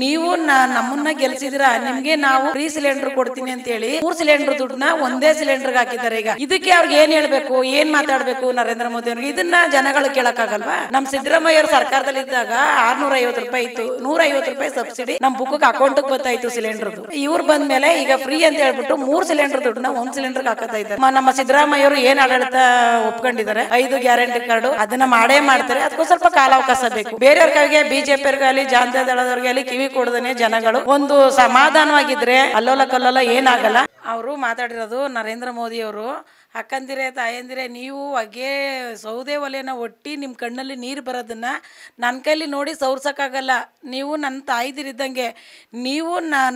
ನೀವು ನಾ ನಮ್ಮನ್ನ ಗೆಲ್ಸಿದ್ರ ನಿಮ್ಗೆ ನಾವು ಫ್ರೀ ಸಿಲಿಂಡರ್ ಕೊಡ್ತೀನಿ ಅಂತ ಹೇಳಿ ಮೂರ್ ಸಿಲಿಂಡರ್ ದುಡ್ಡನ್ನ ಒಂದೇ ಸಿಲಿಂಡರ್ ಹಾಕಿದ್ದಾರೆ ಈಗ ಇದಕ್ಕೆ ಅವ್ರಿಗೆ ಏನ್ ಹೇಳ್ಬೇಕು ಏನ್ ಮಾತಾಡ್ಬೇಕು ನರೇಂದ್ರ ಮೋದಿ ಅವ್ರಿಗೆ ಇದನ್ನ ಜನಗಳು ಕೇಳಕ್ಕಾಗಲ್ವಾ ನಮ್ ಸಿದ್ದರಾಮಯ್ಯ ಅವ್ರ ಸರ್ಕಾರದಲ್ಲಿ ಇದ್ದಾಗ ಆರ್ನೂರ ಐವತ್ತು ರೂಪಾಯಿ ಇತ್ತು ನೂರ ಐವತ್ತು ರೂಪಾಯಿ ಸಬ್ಸಿಡಿ ನಮ್ ಬುಕ್ ಅಕೌಂಟ್ ಗೊತ್ತಾಯ್ತು ಸಿಲಿಂಡರ್ ಇವ್ರು ಬಂದ ಮೇಲೆ ಈಗ ಫ್ರೀ ಅಂತ ಹೇಳ್ಬಿಟ್ಟು ಮೂರ್ ಸಿಲಿಂಡರ್ ದುಡ್ಡನ್ನ ಒಂದ್ ಸಿಲಿಂಡರ್ ಹಾಕತಾ ಇದ್ದಾರೆ ನಮ್ಮ ಸಿದ್ದರಾಮಯ್ಯ ಅವರು ಏನ್ ಆಡಳಿತ ಒಪ್ಕೊಂಡಿದ್ದಾರೆ ಐದು ಗ್ಯಾರಂಟಿ ಕಾರ್ಡ್ ಅದನ್ನ ಮಾಡೇ ಮಾಡ್ತಾರೆ ಅದಕ್ಕೂ ಸ್ವಲ್ಪ ಕಾಲಾವಕಾಶ ಬೇಕು ಬೇರೆಯವ್ರಿಗೆ ಬಿಜೆಪಿ ಅಲ್ಲಿ ಜನತಾ ದಳದವ್ರಿಗೆ ಕಿವಿ ಕೊಡದನೆ ಜನಗಳು ಒಂದು ಸಮಾಧಾನವಾಗಿದ್ರೆ ಅಲ್ಲೋಲ ಕಲ್ಲೋಲ ಏನಾಗಲ್ಲ ಅವರು ಮಾತಾಡಿರೋದು ನರೇಂದ್ರ ಮೋದಿಯವರು ಅಕ್ಕಂದಿರೆ ತಾಯಂದಿರೆ ನೀವು ಅಗೆ ಸೌದೆ ಒಲೆನ ಒಟ್ಟಿ ನಿಮ್ಮ ಕಣ್ಣಲ್ಲಿ ನೀರು ಬರೋದನ್ನು ನನ್ನ ಕೈಲಿ ನೋಡಿ ಸೌರ್ಸೋಕ್ಕಾಗಲ್ಲ ನೀವು ನನ್ನ ತಾಯಿದಿರಿದ್ದಂಗೆ ನೀವು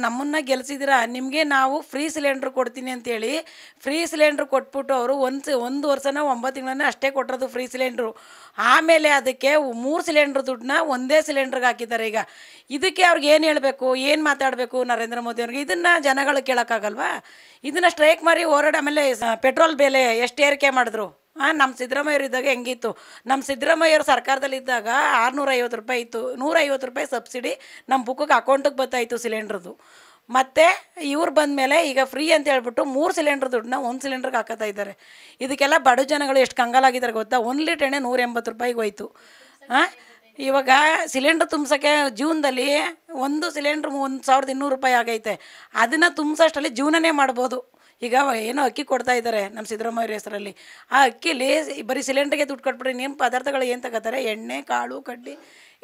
ನಮ್ಮನ್ನು ಗೆಲ್ಸಿದ್ದೀರಾ ನಿಮಗೆ ನಾವು ಫ್ರೀ ಸಿಲಿಂಡ್ರ್ ಕೊಡ್ತೀನಿ ಅಂತೇಳಿ ಫ್ರೀ ಸಿಲಿಂಡ್ರ್ ಕೊಟ್ಬಿಟ್ಟು ಅವರು ಒಂದು ಒಂದು ವರ್ಷನ ಒಂಬತ್ತು ತಿಂಗಳನ್ನ ಅಷ್ಟೇ ಕೊಟ್ಟಿರೋದು ಫ್ರೀ ಸಿಲಿಂಡ್ರು ಆಮೇಲೆ ಅದಕ್ಕೆ ಮೂರು ಸಿಲಿಂಡ್ರ್ ದುಡ್ಡನ್ನ ಒಂದೇ ಸಿಲಿಂಡ್ರಿಗೆ ಹಾಕಿದ್ದಾರೆ ಈಗ ಇದಕ್ಕೆ ಅವ್ರಿಗೆ ಏನು ಹೇಳಬೇಕು ಏನು ಮಾತಾಡಬೇಕು ನರೇಂದ್ರ ಮೋದಿ ಅವ್ರಿಗೆ ಇದನ್ನು ಜನಗಳು ಕೇಳೋಕ್ಕಾಗಲ್ವಾ ಇದನ್ನ ಸ್ಟ್ರೈಕ್ ಮಾಡಿ ಹೋರಾಡ ಆಮೇಲೆ ಪೆಟ್ರೋಲ್ ಬೆಲೆ ಎಷ್ಟು ಏರಿಕೆ ಮಾಡಿದ್ರು ಹಾಂ ನಮ್ಮ ಸಿದ್ದರಾಮಯ್ಯರು ಇದ್ದಾಗ ಹೆಂಗಿತ್ತು ನಮ್ಮ ಸಿದ್ದರಾಮಯ್ಯವ್ರ ಸರ್ಕಾರದಲ್ಲಿದ್ದಾಗ ಆರುನೂರೈವತ್ತು ರೂಪಾಯಿ ಇತ್ತು ನೂರೈವತ್ತು ರೂಪಾಯಿ ಸಬ್ಸಿಡಿ ನಮ್ಮ ಬುಕ್ಕಿಗೆ ಅಕೌಂಟಿಗೆ ಬರ್ತಾಯಿತ್ತು ಸಿಲಿಂಡ್ರದ್ದು ಮತ್ತು ಇವ್ರು ಬಂದ ಮೇಲೆ ಈಗ ಫ್ರೀ ಅಂತ ಹೇಳ್ಬಿಟ್ಟು ಮೂರು ಸಿಲಿಂಡ್ರ್ ದುಡ್ಡನ್ನ ಒಂದು ಸಿಲಿಂಡ್ರಿಗೆ ಹಾಕತ್ತಾ ಇದ್ದಾರೆ ಇದಕ್ಕೆಲ್ಲ ಬಡ ಜನಗಳು ಎಷ್ಟು ಕಂಗಾಲಾಗಿದ್ದಾರೆ ಗೊತ್ತಾ ಒಂದು ಲೀಟ್ರ್ ಎಣ್ಣೆ ನೂರ ಎಂಬತ್ತು ರೂಪಾಯಿಗೆ ಹೋಯ್ತು ಹಾಂ ಇವಾಗ ಸಿಲಿಂಡ್ರ್ ತುಂಬಿಸೋಕ್ಕೆ ಜೀವನದಲ್ಲಿ ಒಂದು ಸಿಲಿಂಡ್ರ್ ಒಂದು ಸಾವಿರದ ಇನ್ನೂರು ರೂಪಾಯಿ ಆಗೈತೆ ಅದನ್ನು ತುಂಬಿಸೋಷ್ಟರಲ್ಲಿ ಜೀವನನೇ ಮಾಡ್ಬೋದು ಈಗ ಏನೋ ಅಕ್ಕಿ ಕೊಡ್ತಾ ಇದ್ದಾರೆ ನಮ್ಮ ಸಿದ್ದರಾಮಯ್ಯ ಹೆಸರಲ್ಲಿ ಆ ಅಕ್ಕಿಲಿ ಬರೀ ಸಿಲಿಂಡ್ರಿಗೆ ದುಡ್ಡು ಕೊಟ್ಬಿಟ್ರೆ ನಿಮ್ಮ ಪದಾರ್ಥಗಳು ಏನು ತಗೋತಾರೆ ಎಣ್ಣೆ ಕಾಳು ಕಡ್ಡಿ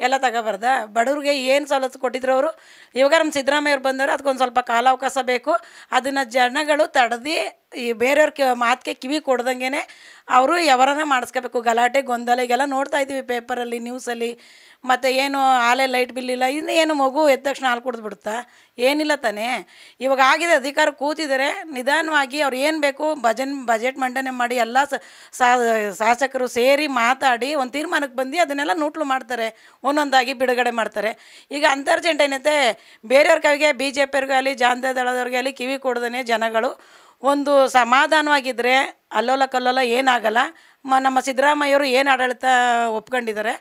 ಎಲ್ಲ ತಗೋಬಾರ್ದಾ ಬಡವ್ರಿಗೆ ಏನು ಸವಲತ್ತು ಕೊಟ್ಟಿದ್ರು ಅವರು ಇವಾಗ ನಮ್ಮ ಸಿದ್ದರಾಮಯ್ಯವ್ರು ಬಂದವರು ಅದಕ್ಕೊಂದು ಸ್ವಲ್ಪ ಕಾಲಾವಕಾಶ ಬೇಕು ಅದನ್ನು ಜನಗಳು ತಡೆದು ಈ ಬೇರೆಯವ್ರ ಕಿ ಮಾತಿಗೆ ಕಿವಿ ಕೊಡ್ದಂಗೆ ಅವರು ವ್ಯವಹಾರನ ಮಾಡಿಸ್ಕೋಬೇಕು ಗಲಾಟೆ ಗೊಂದಲ ಈಗೆಲ್ಲ ನೋಡ್ತಾ ಇದ್ದೀವಿ ಪೇಪರಲ್ಲಿ ನ್ಯೂಸಲ್ಲಿ ಮತ್ತು ಏನು ಹಾಲೆ ಲೈಟ್ ಬಿಲ್ ಇಲ್ಲ ಇನ್ನು ಏನು ಮಗು ಎದ್ದ ತಕ್ಷಣ ಹಾಲು ಕುಡ್ದು ಏನಿಲ್ಲ ತಾನೇ ಇವಾಗ ಆಗಿದೆ ಅಧಿಕಾರ ಕೂತಿದ್ದಾರೆ ನಿಧಾನವಾಗಿ ಅವ್ರು ಏನು ಬೇಕು ಭಜನ್ ಬಜೆಟ್ ಮಂಡನೆ ಮಾಡಿ ಎಲ್ಲ ಶಾಸಕರು ಸೇರಿ ಮಾತಾಡಿ ಒಂದು ತೀರ್ಮಾನಕ್ಕೆ ಬಂದು ಅದನ್ನೆಲ್ಲ ನೋಟ್ಲು ಮಾಡ್ತಾರೆ ಒಂದೊಂದಾಗಿ ಬಿಡುಗಡೆ ಮಾಡ್ತಾರೆ ಈಗ ಅಂತರ್ಜೆಂಟ್ ಏನೈತೆ ಬೇರೆಯವ್ರ ಕೈಗೆ ಬಿ ಜೆ ಪಿಯವ್ರಿಗೆ ಆಗಲಿ ಜಾನತಾ ದಳದವ್ರಿಗೆ ಆಗಲಿ ಕಿವಿ ಕೊಡ್ದೇ ಜನಗಳು ಒಂದು ಸಮಾಧಾನವಾಗಿದ್ದರೆ ಅಲ್ಲೋಲ ಕಲ್ಲೋಲ ಏನಾಗಲ್ಲ ಮ ನಮ್ಮ ಸಿದ್ದರಾಮಯ್ಯವರು ಏನು ಆಡಳಿತ ಒಪ್ಕೊಂಡಿದ್ದಾರೆ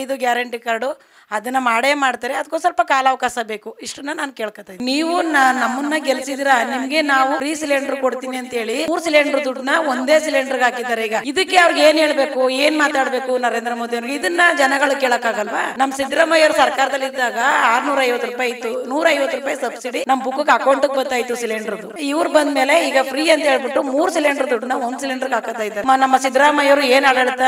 ಐದು ಗ್ಯಾರಂಟಿ ಕಾರ್ಡು ಅದನ್ನು ಮಾಡೇ ಮಾಡ್ತಾರೆ ಅದಕ್ಕೂ ಸ್ವಲ್ಪ ಕಾಲಾವಕಾಶ ಬೇಕು ಇಷ್ಟನ್ನ ನಾನು ಕೇಳ್ಕೊತೀನಿ ನೀವು ನಮ್ಮನ್ನ ಗೆಲ್ಸಿದ್ರ ನಿಮ್ಗೆ ನಾವು ಫ್ರೀ ಸಿಲಿಂಡರ್ ಕೊಡ್ತೀನಿ ಅಂತ ಹೇಳಿ ಮೂರು ಸಿಲಿಂಡರ್ ದುಡ್ಡನ್ನ ಒಂದೇ ಸಿಲಿಂಡರ್ಗೆ ಹಾಕಿದ್ದಾರೆ ಈಗ ಇದಕ್ಕೆ ಅವ್ರಿಗೆ ಏನ್ ಹೇಳ್ಬೇಕು ಏನ್ ಮಾತಾಡ್ಬೇಕು ನರೇಂದ್ರ ಮೋದಿ ಅವ್ರಿಗೆ ಇದನ್ನ ಜನಗಳು ಕೇಳಕ್ಕಾಗಲ್ವಾ ನಮ್ ಸಿದ್ದರಾಮಯ್ಯ ಅವ್ರ ಸರ್ಕಾರದಲ್ಲಿ ಇದ್ದಾಗ ಆರ್ನೂರ ಐವತ್ತು ರೂಪಾಯಿ ಇತ್ತು ನೂರ ಐವತ್ತು ರೂಪಾಯಿ ಸಬ್ಸಿಡಿ ನಮ್ಮ ಬುಕ್ ಅಕೌಂಟ್ ಬರ್ತಾಯಿತ್ತು ಸಿಲಿಂಡರ್ ಇವ್ರು ಬಂದ್ಮೇಲೆ ಈಗ ಫ್ರೀ ಅಂತ ಹೇಳ್ಬಿಟ್ಟು ಮೂರು ಸಿಲಿಂಡರ್ ದುಡ್ಡನ್ನ ಒಂದ್ ಸಿಲಿಂಡರ್ ಹಾಕತಾ ಇದ್ದಾರೆ ನಮ್ಮ ಸಿದ್ದರಾಮಯ್ಯ ಇವರು ಏನ್ ಆಡಳಿತ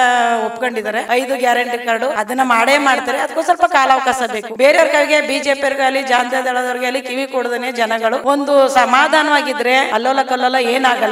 ಒಪ್ಕೊಂಡಿದ್ದಾರೆ ಐದು ಗ್ಯಾರಂಟಿ ಕಾರ್ಡ್ ಅದನ್ನ ಮಾಡೇ ಮಾಡ್ತಾರೆ ಅದಕ್ಕೂ ಸ್ವಲ್ಪ ಕಾಲಾವಕಾಶ ಬೇಕು ಬೇರೆಯವ್ರಿಗೆ ಬಿಜೆಪಿ ಆಗಲಿ ಜಾನತಾ ದಳದವ್ರಿಗೆ ಕಿವಿ ಕೊಡದೇನೆ ಜನಗಳು ಒಂದು ಸಮಾಧಾನವಾಗಿದ್ರೆ ಅಲ್ಲೋಲ ಕಲ್ಲೋಲ ಏನಾಗಲ್ಲ